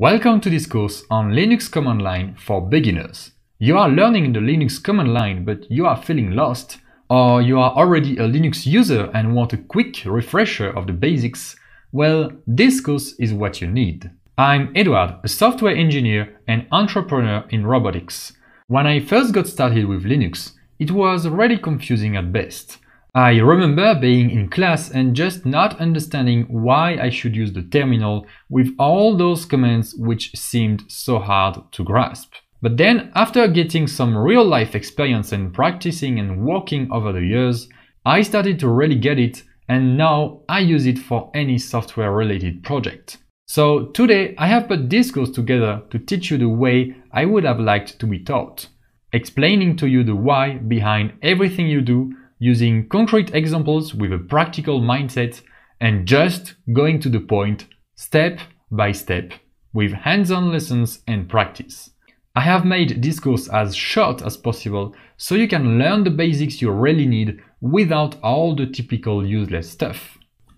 Welcome to this course on Linux command line for beginners. You are learning the Linux command line but you are feeling lost, or you are already a Linux user and want a quick refresher of the basics, well, this course is what you need. I'm Edward, a software engineer and entrepreneur in robotics. When I first got started with Linux, it was really confusing at best. I remember being in class and just not understanding why I should use the terminal with all those commands which seemed so hard to grasp. But then, after getting some real life experience and practicing and working over the years, I started to really get it and now I use it for any software related project. So today I have put this course together to teach you the way I would have liked to be taught, explaining to you the why behind everything you do using concrete examples with a practical mindset and just going to the point step by step with hands-on lessons and practice. I have made this course as short as possible so you can learn the basics you really need without all the typical useless stuff.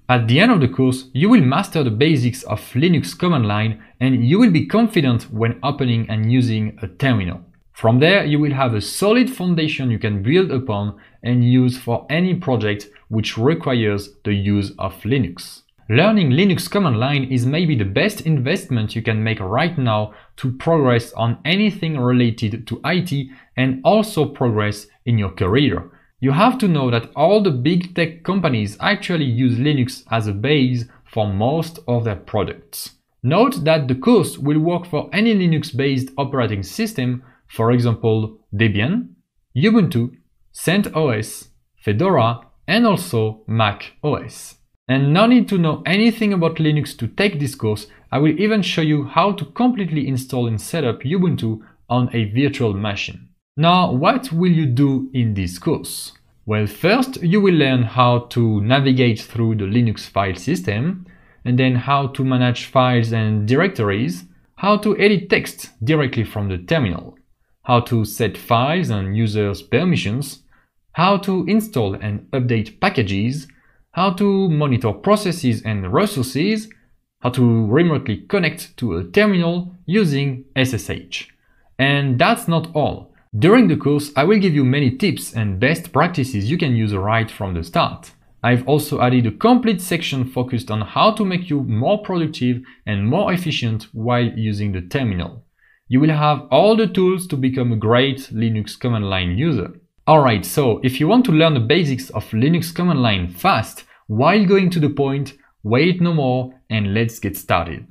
At the end of the course, you will master the basics of Linux command line and you will be confident when opening and using a terminal. From there, you will have a solid foundation you can build upon and use for any project which requires the use of Linux. Learning Linux command line is maybe the best investment you can make right now to progress on anything related to IT and also progress in your career. You have to know that all the big tech companies actually use Linux as a base for most of their products. Note that the course will work for any Linux-based operating system for example Debian, Ubuntu, CentOS, Fedora, and also Mac OS. And no need to know anything about Linux to take this course, I will even show you how to completely install and set up Ubuntu on a virtual machine. Now, what will you do in this course? Well, first you will learn how to navigate through the Linux file system, and then how to manage files and directories, how to edit text directly from the terminal how to set files and users' permissions, how to install and update packages, how to monitor processes and resources, how to remotely connect to a terminal using SSH. And that's not all. During the course, I will give you many tips and best practices you can use right from the start. I've also added a complete section focused on how to make you more productive and more efficient while using the terminal. You will have all the tools to become a great Linux command line user. Alright, so if you want to learn the basics of Linux command line fast, while going to the point, wait no more and let's get started.